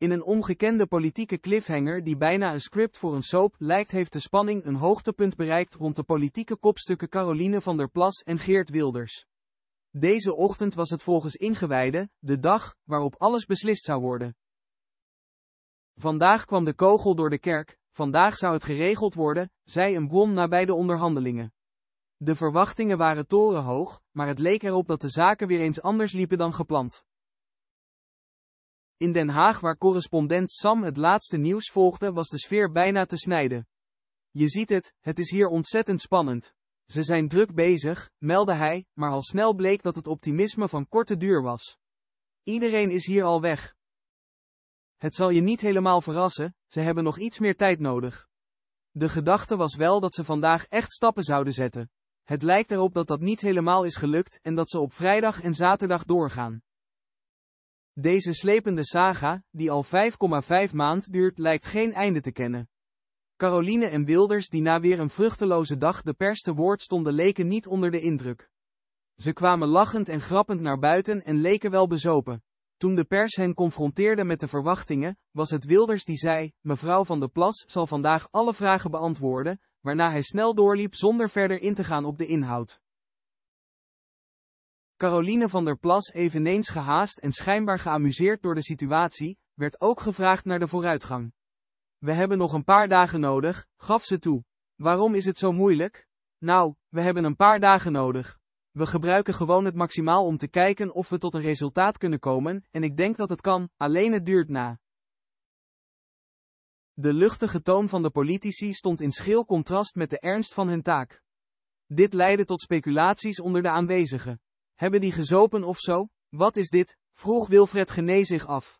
In een ongekende politieke cliffhanger die bijna een script voor een soap lijkt heeft de spanning een hoogtepunt bereikt rond de politieke kopstukken Caroline van der Plas en Geert Wilders. Deze ochtend was het volgens ingewijden de dag waarop alles beslist zou worden. Vandaag kwam de kogel door de kerk, vandaag zou het geregeld worden, zei een bron nabij de onderhandelingen. De verwachtingen waren torenhoog, maar het leek erop dat de zaken weer eens anders liepen dan gepland. In Den Haag waar correspondent Sam het laatste nieuws volgde was de sfeer bijna te snijden. Je ziet het, het is hier ontzettend spannend. Ze zijn druk bezig, meldde hij, maar al snel bleek dat het optimisme van korte duur was. Iedereen is hier al weg. Het zal je niet helemaal verrassen, ze hebben nog iets meer tijd nodig. De gedachte was wel dat ze vandaag echt stappen zouden zetten. Het lijkt erop dat dat niet helemaal is gelukt en dat ze op vrijdag en zaterdag doorgaan. Deze slepende saga, die al 5,5 maand duurt, lijkt geen einde te kennen. Caroline en Wilders die na weer een vruchteloze dag de pers te woord stonden leken niet onder de indruk. Ze kwamen lachend en grappend naar buiten en leken wel bezopen. Toen de pers hen confronteerde met de verwachtingen, was het Wilders die zei, mevrouw van der Plas zal vandaag alle vragen beantwoorden, waarna hij snel doorliep zonder verder in te gaan op de inhoud. Caroline van der Plas eveneens gehaast en schijnbaar geamuseerd door de situatie, werd ook gevraagd naar de vooruitgang. We hebben nog een paar dagen nodig, gaf ze toe. Waarom is het zo moeilijk? Nou, we hebben een paar dagen nodig. We gebruiken gewoon het maximaal om te kijken of we tot een resultaat kunnen komen, en ik denk dat het kan, alleen het duurt na. De luchtige toon van de politici stond in schil contrast met de ernst van hun taak. Dit leidde tot speculaties onder de aanwezigen. Hebben die gezopen of zo? Wat is dit? vroeg Wilfred genezig zich af.